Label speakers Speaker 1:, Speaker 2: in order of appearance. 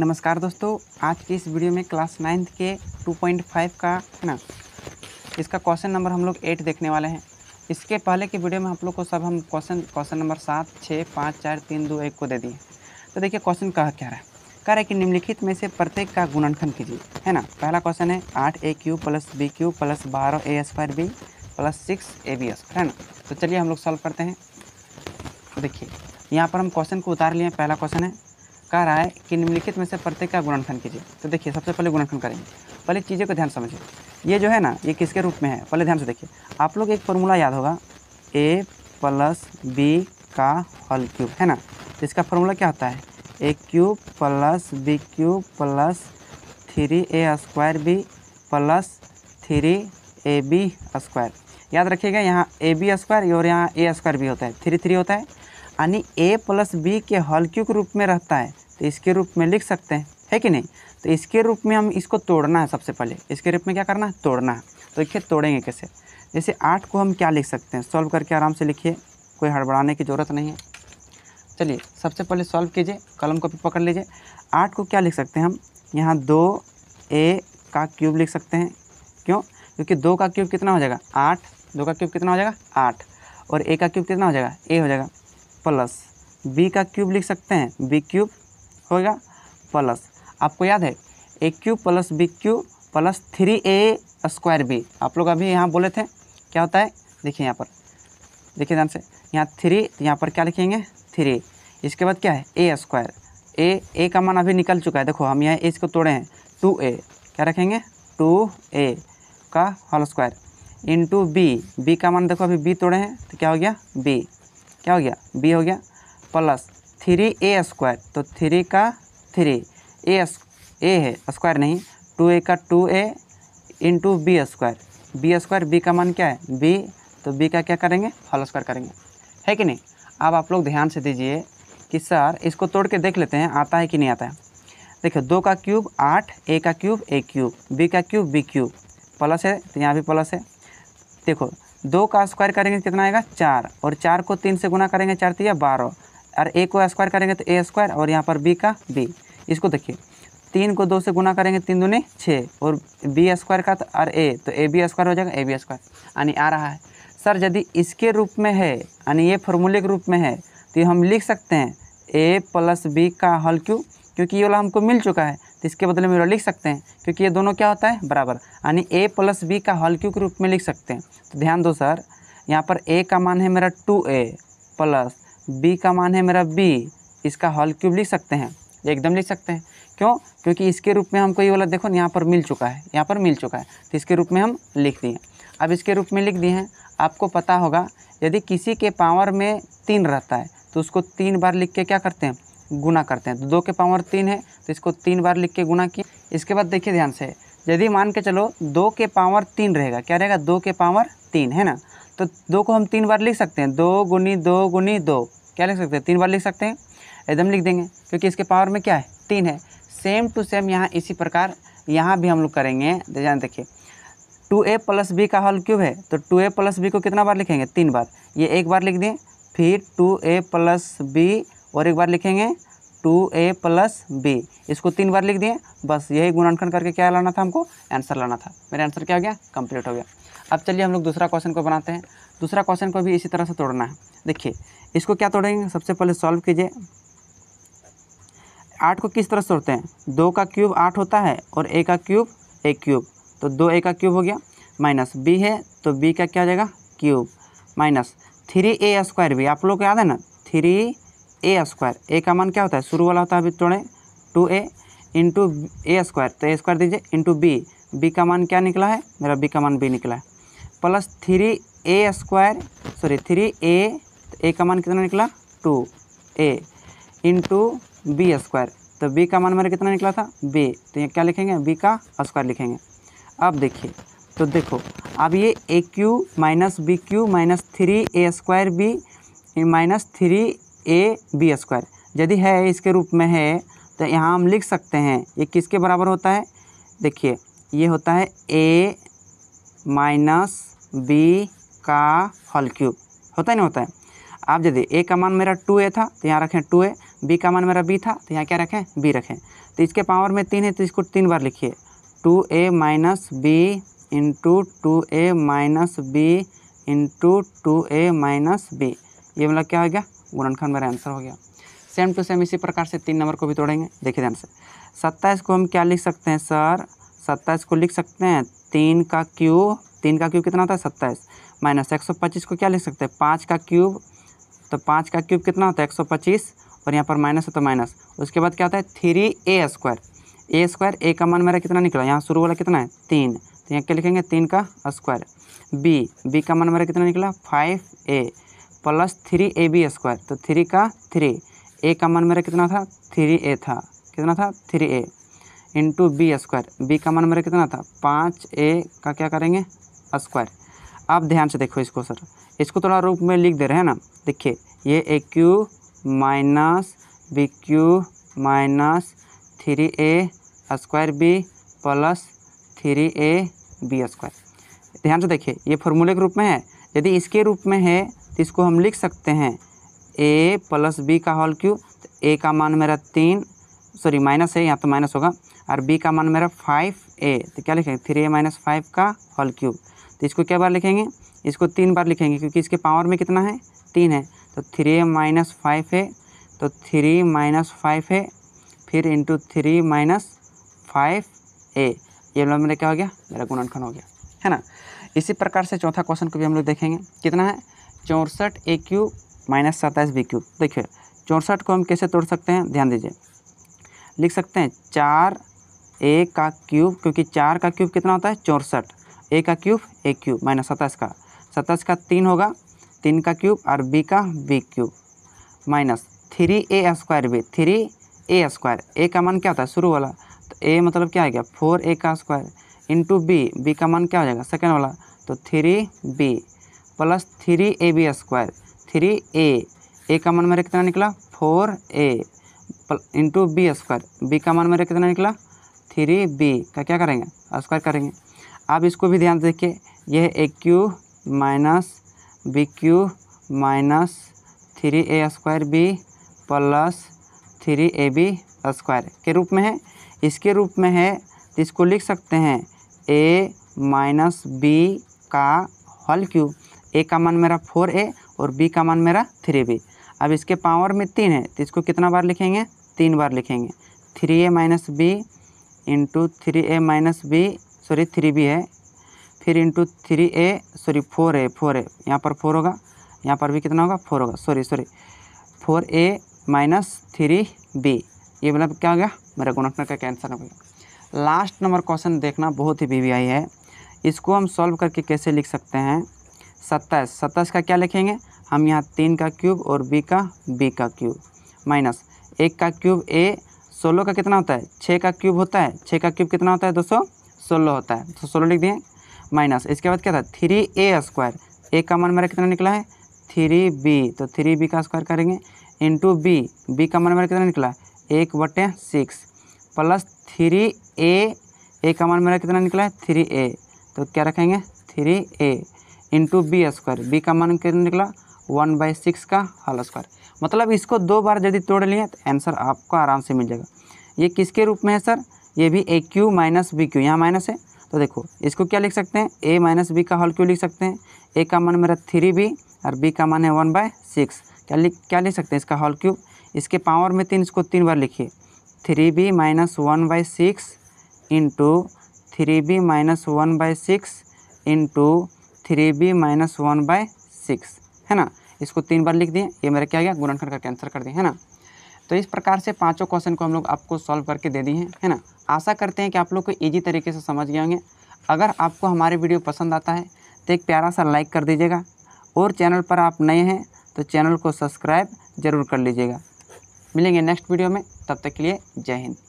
Speaker 1: नमस्कार दोस्तों आज के इस वीडियो में क्लास नाइन्थ के 2.5 का है ना इसका क्वेश्चन नंबर हम लोग एट देखने वाले हैं इसके पहले के वीडियो में आप लोग को सब हम क्वेश्चन क्वेश्चन नंबर सात छः पाँच चार तीन दो एक को दे दिए तो देखिए क्वेश्चन कहा क्या रहा है कह रहा है कि निम्नलिखित में से प्रत्येक का गुणनखंड कीजिए है ना पहला क्वेश्चन है आठ A cube plus B cube plus बारह A square B plus six A B square है ना तो चलिए हम लोग सॉल्व करते हैं तो देखिए यहाँ पर हम क्वेश्चन को उतार लिए पहला क्वेश्चन है कह रहा है कि निम्नलिखित में से प्रत्येक का गुणनखंड कीजिए तो देखिए सबसे पहले गुणनखंड करेंगे पहले चीज़ों को ध्यान समझिए ये जो है ना ये किसके रूप में है पहले ध्यान से देखिए आप लोग एक फॉर्मूला याद होगा ए प्लस बी का हल क्यूब है ना तो इसका फॉर्मूला क्या होता है A cube plus B cube plus three A square B plus three A B square याद रखिएगा यहाँ ए बी स्क्वायर और यहाँ ए स्क्वायर भी होता है थ्री थ्री होता है यानी ए प्लस बी के हल क्यूब के रूप में रहता है तो इसके रूप में लिख सकते हैं है कि नहीं तो इसके रूप में हम इसको तोड़ना है सबसे पहले इसके रूप में क्या करना है तोड़ना है तो देखिए तोड़ेंगे कैसे जैसे आठ को हम क्या लिख सकते हैं सॉल्व करके आराम से लिखिए कोई हड़बड़ाने की ज़रूरत नहीं है चलिए सबसे पहले सॉल्व कीजिए कलम कॉपी पकड़ लीजिए आठ को क्या लिख सकते हैं हम यहाँ दो ए का क्यूब लिख सकते हैं क्यों क्योंकि दो का क्यूब कितना हो जाएगा आठ दो का क्यूब कितना हो जाएगा आठ और ए का क्यूब कितना हो जाएगा ए हो जाएगा प्लस बी का क्यूब लिख सकते हैं बी क्यूब होगा प्लस आपको याद है A cube plus B cube plus three A square B आप लोग अभी यहाँ बोले थे क्या होता है देखिए यहाँ पर देखिए ध्यान से यहाँ थ्री तो यहाँ पर क्या लिखेंगे थ्री इसके बाद क्या है ए स्क्वायर ए ए का मान अभी निकल चुका है देखो हम यहाँ ए इसको तोड़े हैं टू ए क्या रखेंगे टू ए का whole square into B B का मान देखो अभी बी तोड़े हैं तो क्या हो गया बी क्या हो गया बी हो गया प्लस थ्री ए स्क्वायर तो थ्री का थ्री ए ए है स्क्वायर नहीं टू ए का two A into B square B square B का मान क्या है बी तो बी का क्या करेंगे हॉल स्क्वायर करेंगे है कि नहीं अब आप लोग ध्यान से दीजिए कि सर इसको तोड़ के देख लेते हैं आता है कि नहीं आता है देखिए दो का क्यूब आठ ए का क्यूब ए क्यूब बी का क्यूब बी क्यूब प्लस है तो यहाँ भी प्लस है देखो दो का स्क्वायर करेंगे कितना आएगा चार और चार को तीन से गुना करेंगे चार तीन बारह और ए को स्क्वायर करेंगे तो ए स्क्वायर और यहाँ पर बी का बी इसको देखिए तीन को दो से गुना करेंगे तीन दूनी छः और बी स्क्वायर का तो और ए तो ए बी स्क्वायर हो जाएगा ए बी स्क्वायर यानी आ रहा है सर यदि इसके रूप में है यानी ये फॉर्मूले के रूप में है तो हम लिख सकते हैं ए प्लस बी का हल क्यों क्योंकि ये वाला हमको मिल चुका है तो इसके बदले में लिख सकते हैं क्योंकि ये दोनों क्या होता है बराबर यानी ए प्लस बी का हल क्यू के रूप में लिख सकते हैं तो ध्यान दो सर यहाँ पर ए का मान है मेरा टू ए प्लस बी का मान है मेरा बी इसका हॉल क्यूब लिख सकते हैं एकदम लिख सकते हैं क्यों क्योंकि इसके रूप में हमको ये वाला देखो यहाँ पर मिल चुका है यहाँ पर मिल चुका है तो इसके रूप में हम लिख दिए अब इसके रूप में लिख दिए हैं आपको पता होगा यदि किसी के पावर में तीन रहता है तो उसको तीन बार लिख के क्या करते हैं गुना करते हैं तो दो के पावर तीन है तो इसको तीन बार लिख के गुना किए इसके बाद देखिए ध्यान से यदि मान के चलो दो के पावर तीन रहेगा क्या रहेगा दो के पावर तीन है ना तो दो को हम तीन बार लिख सकते हैं दो गुनी दो गुनी दो क्या लिख सकते हैं तीन बार लिख सकते हैं एकदम लिख देंगे क्योंकि इसके पावर में क्या है तीन है सेम टू सेम यहाँ इसी प्रकार यहाँ भी हम लोग करेंगे जान देखिए टू ए प्लस बी का हॉल क्यूब है तो टू ए प्लस बी को कितना बार लिखेंगे तीन बार ये एक बार लिख दें फिर टू ए प्लस बी और एक बार लिखेंगे टू ए प्लस बी इसको तीन बार लिख दिए बस यही गुणांकन करके क्या लाना था हमको आंसर लाना था मेरा आंसर क्या हो गया कंप्लीट हो गया अब चलिए हम लोग दूसरा क्वेश्चन को बनाते हैं दूसरा क्वेश्चन को भी इसी तरह से तोड़ना है देखिए इसको क्या तोड़ेंगे सबसे पहले सॉल्व कीजिए आठ को किस तरह से तोड़ते हैं दो का क्यूब आठ होता है और ए का क्यूब ए क्यूब तो दो ए का क्यूब हो गया माइनस बी है तो बी का क्या हो जाएगा cube minus three A square भी आप लोग को याद है ना थ्री ए स्क्वायर ए का मान क्या होता है शुरू वाला होता है अभी तोड़े two A into A square तो ए स्क्वायर दीजिए इंटू बी बी का मान क्या निकला है मेरा बी का मान बी निकला है plus three A square sorry three A A का मान कितना निकला two A into B square तो बी का मान मेरा कितना निकला था बी तो ये क्या लिखेंगे बी का स्क्वायर लिखेंगे अब देखिए तो देखो अब ये A cube minus B cube minus three A square B minus three A B square यदि है इसके रूप में है तो यहाँ हम लिख सकते हैं ये किसके बराबर होता है देखिए ये होता है ए माइनस बी का हॉल क्यूब होता ही नहीं होता है आप यदि ए का मान मेरा टू ए था तो यहाँ रखें टू ए बी का मान मेरा बी था तो यहाँ क्या रखें बी रखें तो इसके पावर में तीन है तो इसको तीन बार लिखिए two A minus B into two A minus B into two A minus B ये मतलब क्या हो गया गुणनखंड मेरा आंसर हो गया सेम टू सेम इसी प्रकार से तीन नंबर को भी तोड़ेंगे देखिए ध्यान से सत्ताईस को हम क्या लिख सकते हैं सर सत्ताईस को लिख सकते हैं तीन का क्यूब तीन का क्यूब कितना होता है सत्ताईस माइनस एक सौ पच्चीस को क्या लिख सकते हैं पाँच का क्यूब तो पाँच का क्यूब कितना होता है एक सौ पच्चीस और यहाँ पर माइनस है तो माइनस उसके बाद क्या होता है three A square A square A का मान मेरा कितना निकला यहाँ शुरू वाला कितना है तीन तो यहाँ क्या लिखेंगे तीन का स्क्वायर बी बी का मान मेरा कितना निकला five A plus three A B square तो थ्री का थ्री ए का मान मेरा कितना था थ्री ए था कितना था three A into B square B का मान मेरा कितना था पाँच ए का क्या करेंगे स्क्वायर आप ध्यान से देखो इसको सर इसको थोड़ा रूप में लिख दे रहे हैं ना देखिए ये A cube minus B cube minus three A square B plus three A B square ध्यान से देखिए ये फॉर्मूले के रूप में है यदि इसके रूप में है तो इसको हम लिख सकते हैं ए प्लस बी का होल क्यूब तो ए का मान मेरा तीन सॉरी माइनस है यहाँ तो माइनस होगा और बी का मान मेरा फाइव ए तो क्या लिखेंगे थ्री ए माइनस फाइव का हॉल क्यूब तो इसको क्या बार लिखेंगे इसको तीन बार लिखेंगे क्योंकि इसके पावर में कितना है तीन है तो थ्री ए माइनस फाइव है तो थ्री माइनस फाइव है फिर into three minus five A ये लोग मेरा क्या हो गया मेरा गुणनखंड हो गया है ना इसी प्रकार से चौथा क्वेश्चन को भी हम लोग देखेंगे कितना है चौंसठ ए क्यू माइनस सत्ताईस बी क्यू देखिए चौंसठ को हम कैसे तोड़ सकते हैं ध्यान दीजिए लिख सकते हैं चार ए का क्यूब क्योंकि चार का क्यूब कितना होता है चौंसठ ए का क्यूब ए क्यूब माइनस सत्ताईस का सत्ताईस का तीन होगा तीन का क्यूब और बी का B cube minus three A square B three A square A का मान क्या होता है शुरू वाला तो ए मतलब क्या आ गया फोर ए का स्क्वायर इंटू बी बी का मान क्या हो जाएगा सेकेंड वाला तो three B plus three A B square three A A का मान मेरा कितना निकला four A into B square B का मान मेरा कितना निकला थ्री बी का तो क्या करेंगे स्क्वायर करेंगे आप इसको भी ध्यान से देखिए यह A cube minus B cube minus three A square B plus three A B square के रूप में है इसके रूप में है इसको लिख सकते हैं ए माइनस बी का हॉल क्यू ए का मान मेरा फोर ए और बी का मान मेरा थ्री बी अब इसके पावर में तीन है तो इसको कितना बार लिखेंगे तीन बार लिखेंगे three A minus B into three A minus B sorry three B है फिर into three A sorry four A four A यहाँ पर फोर होगा यहाँ पर भी कितना होगा फोर होगा sorry sorry four A minus three B ये मतलब क्या हो गया मेरा गुणक का कैंसर हो गया लास्ट नंबर क्वेश्चन देखना बहुत ही बीवीआई है इसको हम सॉल्व करके कैसे लिख सकते हैं सत्ताईस सत्ताईस का क्या लिखेंगे हम यहाँ तीन का क्यूब और बी का बी का क्यूब माइनस एक का क्यूब ए सोलह का कितना होता है छः का क्यूब होता है छः का क्यूब कितना होता है दो सौ सोलह होता है तो सोलह लिख दिए माइनस इसके बाद क्या था थ्री ए स्क्वायर ए का मन मेरा कितना निकला है थ्री बी तो थ्री बी का स्क्वायर करेंगे इंटू बी बी का मन मेरा कितना निकला एक बटे six plus three A A का मन मेरा कितना निकला है थ्री ए तो क्या रखेंगे three A into B square B का मान कितना निकला वन बाई सिक्स का हल स्क्वायर मतलब इसको दो बार यदि तोड़ लिए तो आंसर आपको आराम से मिल जाएगा ये किसके रूप में है सर ये भी A cube minus B cube यहाँ माइनस है तो देखो इसको क्या लिख सकते हैं ए माइनस बी का हॉल क्यू लिख सकते हैं ए का मान मेरा थ्री बी और बी का मान है वन बाय सिक्स क्या लिख क्या लिख सकते हैं इसका हॉल क्यूब इसके पावर में तीन इसको तीन बार लिखिए three B minus one by six into three B minus one by six into three B minus one by six है ना इसको तीन बार लिख दिए ये मेरा क्या गया गुणनखंड करके आंसर कर दिए है ना तो इस प्रकार से पांचों क्वेश्चन को हम लोग आपको सॉल्व करके दे दिए हैं है ना आशा करते हैं कि आप लोग को ईजी तरीके से समझ गए होंगे अगर आपको हमारे वीडियो पसंद आता है तो एक प्यारा सा लाइक कर दीजिएगा और चैनल पर आप नए हैं तो चैनल को सब्सक्राइब ज़रूर कर लीजिएगा मिलेंगे नेक्स्ट वीडियो में तब तक के लिए जय हिंद